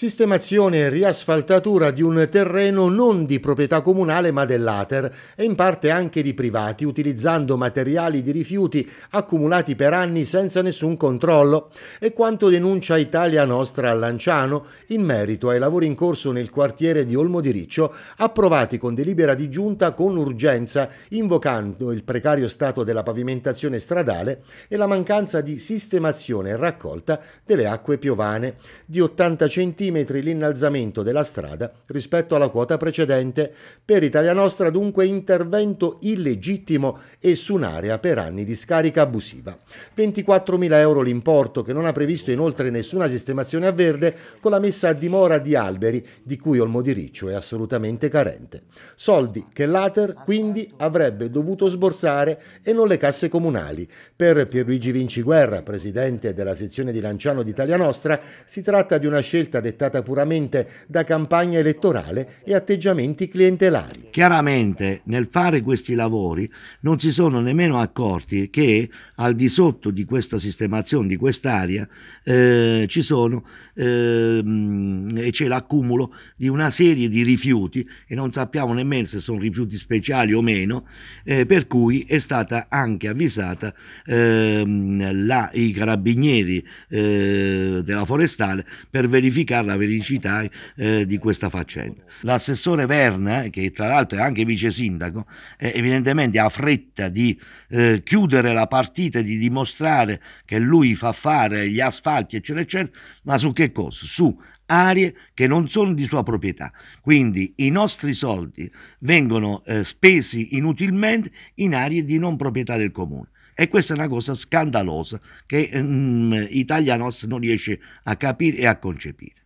Sistemazione e riasfaltatura di un terreno non di proprietà comunale ma dell'Ater e in parte anche di privati, utilizzando materiali di rifiuti accumulati per anni senza nessun controllo. È quanto denuncia Italia Nostra a Lanciano in merito ai lavori in corso nel quartiere di Olmo di Riccio, approvati con delibera di giunta con urgenza, invocando il precario stato della pavimentazione stradale e la mancanza di sistemazione e raccolta delle acque piovane di 80 cm centimetri l'innalzamento della strada rispetto alla quota precedente. Per Italia Nostra dunque intervento illegittimo e su un'area per anni di scarica abusiva. 24.000 euro l'importo che non ha previsto inoltre nessuna sistemazione a verde con la messa a dimora di alberi di cui Olmo di Riccio è assolutamente carente. Soldi che l'Ater quindi avrebbe dovuto sborsare e non le casse comunali. Per Pierluigi Vinci Guerra, presidente della sezione di Lanciano d'Italia Nostra, si tratta di una scelta dettata dettata puramente da campagna elettorale e atteggiamenti clientelari. Chiaramente nel fare questi lavori non si sono nemmeno accorti che al di sotto di questa sistemazione, di quest'area, eh, ci sono eh, e c'è l'accumulo di una serie di rifiuti e non sappiamo nemmeno se sono rifiuti speciali o meno, eh, per cui è stata anche avvisata ehm, la, i carabinieri eh, della forestale per verificare la vericità eh, di questa faccenda. L'assessore Verna, che tra l'altro è anche vice sindaco, eh, evidentemente ha fretta di eh, chiudere la partita, di dimostrare che lui fa fare gli asfalti, eccetera, eccetera, ma su che cosa? Su aree che non sono di sua proprietà. Quindi i nostri soldi vengono eh, spesi inutilmente in aree di non proprietà del comune. E questa è una cosa scandalosa che ehm, Italia Nostra non riesce a capire e a concepire.